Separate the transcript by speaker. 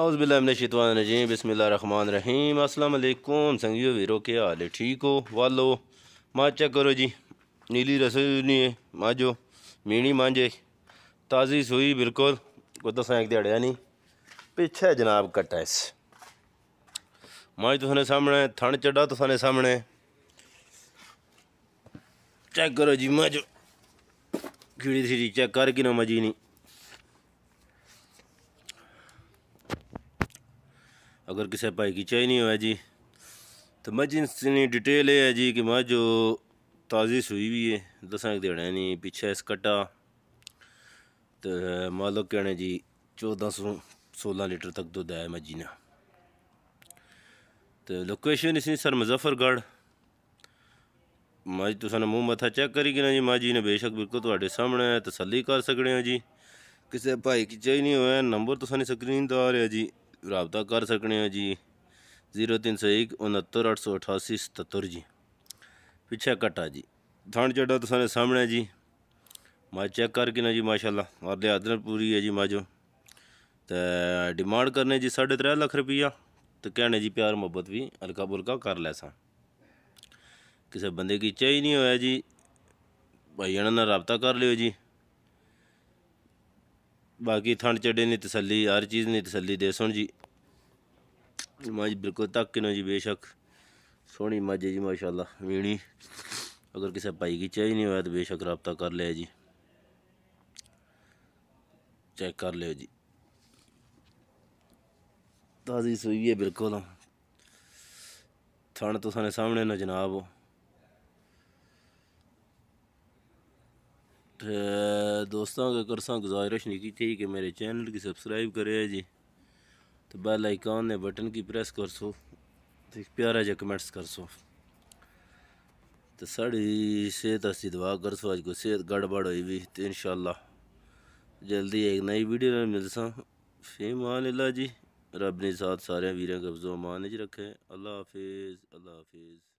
Speaker 1: run रहीम असलम संगियो वीरो के हाल है ठीक हो वालो माँ चेक करो जी नीली रसोई है माजो मीणी मांझे ताज़ी सूई बिल्कुल को दसा एक दिहाड़िया नहीं पिछे जनाब कट्टा इस माज तुसाने सामने थन चढ़ा तुसाने सामने चेक करो जी माजो कीड़ी थी चेक कर कि ना मजी नहीं ਅਗਰ ਕਿਸੇ ਭਾਈ ਕੀ ਚਾਹੀ ਨਹੀਂ ਹੋਇਆ ਜੀ ਤੇ ਮੱਝ ਦੀ ਡਿਟੇਲ ਹੈ ਜੀ ਕਿ ਮੱਝ ਜੋ ਤਾਜ਼ੀ ਸੂਈ ਵੀ ਹੈ ਦਸਾਂ ਇੱਕ ਦੇਣਾ ਨਹੀਂ ਪਿੱਛੇ ਇਸ ਕਟਾ ਤੇ ਮਾਲਕ ਕਹਿੰਦੇ ਜੀ 1400 16 ਲੀਟਰ ਤੱਕ ਦੁੱਧ ਹੈ ਮੱਝ ਨੇ ਤੇ ਲੋਕੇਸ਼ਨ ਇਸ ਨੇ ਸਰ ਮੁਜ਼ਫਰਗੜ੍ਹ ਤੁਸਾਂ ਤੁਸੀਂ ਮੂੰਹ ਮੱਥਾ ਚੈੱਕ ਕਰੀ ਕਿ ਨਾ ਜੀ ਮਾਜੀ ਨੇ ਬੇਸ਼ੱਕ ਬਿਲਕੁਲ ਤੁਹਾਡੇ ਸਾਹਮਣੇ ਤਸੱਲੀ ਕਰ ਸਕਦੇ ਹਾਂ ਜੀ ਕਿਸੇ ਭਾਈ ਕੀ ਚਾਹੀ ਨਹੀਂ ਹੋਇਆ ਨੰਬਰ ਤੁਸਾਂ ਨੇ ਸਕਰੀਨ ਤੇ ਆ ਰਿਹਾ ਜੀ ਰਾਬਤਾ ਕਰ ਸਕਣੇ ਹੋ ਜੀ 0301 ਜੀ ਪਿੱਛੇ ਕਟਾ ਜੀ ਥਾਣ ਤੁਸਾਂ ਤੁਹਾਡੇ ਸਾਹਮਣੇ ਜੀ ਮੈਂ ਚੈੱਕ ਕਰਕੇ ਨਾ ਜੀ ਮਾਸ਼ਾਅੱਲਾ ਔਰ ਦੇ ਆਦਰ ਪੂਰੀ ਹੈ ਜੀ ਮਾਜੋ ਤੇ ਡਿਮਾਂਡ ਕਰਨੇ ਜੀ 3.5 ਲੱਖ ਰੁਪਈਆ ਤੇ ਕਹਿਣੇ ਜੀ ਪਿਆਰ ਮੁਹੱਬਤ ਵੀ ਹਲਕਾ ਬੁਲਕਾ ਕਰ ਲੈ ਸਾਂ ਕਿਸੇ ਬੰਦੇ ਕੀ ਚਾਹੀ ਨਹੀਂ ਹੋਇਆ ਜੀ ਭਾਈ ਜਣਾ ਨਾਲ ਰابطਾ ਕਰ ਲਿਓ ਜੀ बाकी ठंड चढ़े नहीं तसली हर चीज़ नहीं तसली दे सुन जी मज बिल्कुल तक नो जी बेशक सोहनी मज जी माशाला वीणी अगर किसी भाई की चाहिए नहीं हो तो बेशक रबता कर लिया जी चेक कर लियो जी ताज़ी सूई है बिल्कुल थन तो सामने सामने ना जनाब हो दोस्तों अगर करसा गुजारिश नहीं की थी कि मेरे चैनल की सब्सक्राइब करे जी तो बेल आइकॉन ने बटन की प्रेस कर सो तो प्यारा जहा कमेंट्स कर सो तो साड़ी सेहत अच्छी दवा कर सो अज सेहत गड़बड़ हुई भी तो इन जल्दी एक नई वीडियो मिलसा फेम आला जी रब ने साथ सारे वीरें कब्जो मान ही रखें अल्लाह हाफिज़ अल्लाह हाफिज़